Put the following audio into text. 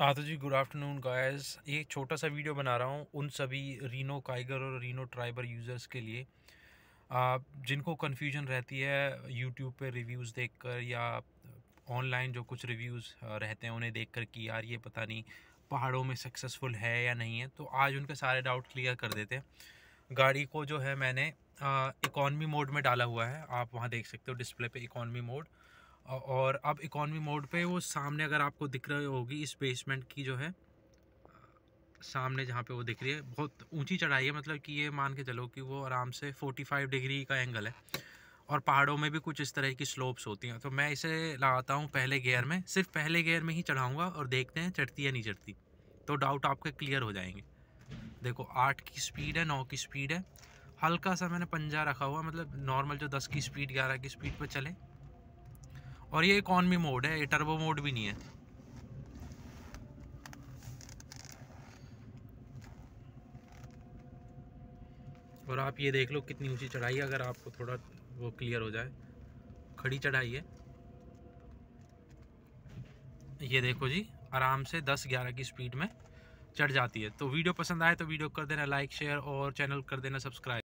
हाँ तो जी good afternoon guys एक छोटा सा वीडियो बना रहा हूँ उन सभी रीनो काइगर और रीनो ट्राइबर यूज़र्स के लिए आप जिनको कन्फ्यूजन रहती है यूट्यूब पे रिव्यूज़ देखकर या ऑनलाइन जो कुछ रिव्यूज़ रहते हैं उन्हें देखकर कि यार ये पता नहीं पहाड़ों में सक्सेसफुल है या नहीं है तो आज उनके सारे डाउट क्लियर कर देते हैं गाड़ी को जो है मैंने इकॉनमी मोड में डाला हुआ है आप वहाँ देख सकते हो डिस्प्ले पर इकॉनमी मोड और अब इकोनॉमी मोड पे वो सामने अगर आपको दिख रही होगी इस बेसमेंट की जो है सामने जहाँ पे वो दिख रही है बहुत ऊंची चढ़ाई है मतलब कि ये मान के चलो कि वो आराम से 45 डिग्री का एंगल है और पहाड़ों में भी कुछ इस तरह की स्लोप्स होती हैं तो मैं इसे लगाता हूँ पहले गेयर में सिर्फ पहले गेयर में ही चढ़ाऊँगा और देखते हैं चढ़ती या नहीं चढ़ती तो डाउट आपके क्लियर हो जाएंगे देखो आठ की स्पीड है नौ की स्पीड है हल्का सा मैंने पंजा रखा हुआ मतलब नॉर्मल जो दस की स्पीड ग्यारह की स्पीड पर चले और ये इकॉनमी मोड है ये टर्बो मोड भी नहीं है और आप ये देख लो कितनी ऊंची चढ़ाई है अगर आपको थोड़ा वो क्लियर हो जाए खड़ी चढ़ाई है ये देखो जी आराम से 10-11 की स्पीड में चढ़ जाती है तो वीडियो पसंद आए तो वीडियो कर देना लाइक शेयर और चैनल कर देना सब्सक्राइब